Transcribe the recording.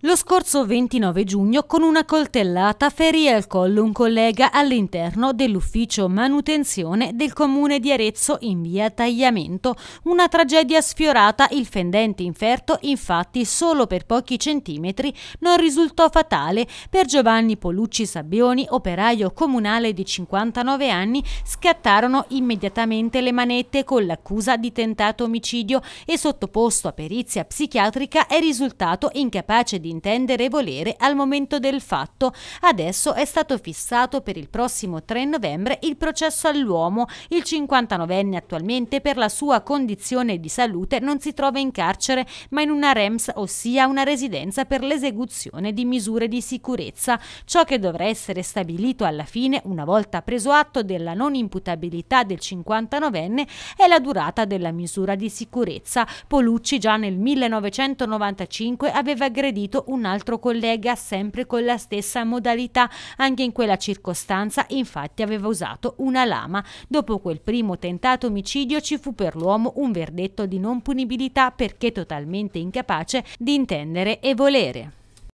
Lo scorso 29 giugno con una coltellata ferì al collo un collega all'interno dell'ufficio manutenzione del comune di Arezzo in via Tagliamento. Una tragedia sfiorata, il fendente inferto infatti solo per pochi centimetri non risultò fatale. Per Giovanni Polucci Sabbioni, operaio comunale di 59 anni, scattarono immediatamente le manette con l'accusa di tentato omicidio e sottoposto a perizia psichiatrica è risultato incapace di di intendere e volere al momento del fatto. Adesso è stato fissato per il prossimo 3 novembre il processo all'uomo. Il 59enne attualmente per la sua condizione di salute non si trova in carcere ma in una REMS, ossia una residenza per l'esecuzione di misure di sicurezza. Ciò che dovrà essere stabilito alla fine, una volta preso atto della non imputabilità del 59enne, è la durata della misura di sicurezza. Polucci già nel 1995 aveva aggredito colpito un altro collega sempre con la stessa modalità. Anche in quella circostanza infatti aveva usato una lama. Dopo quel primo tentato omicidio ci fu per l'uomo un verdetto di non punibilità perché totalmente incapace di intendere e volere.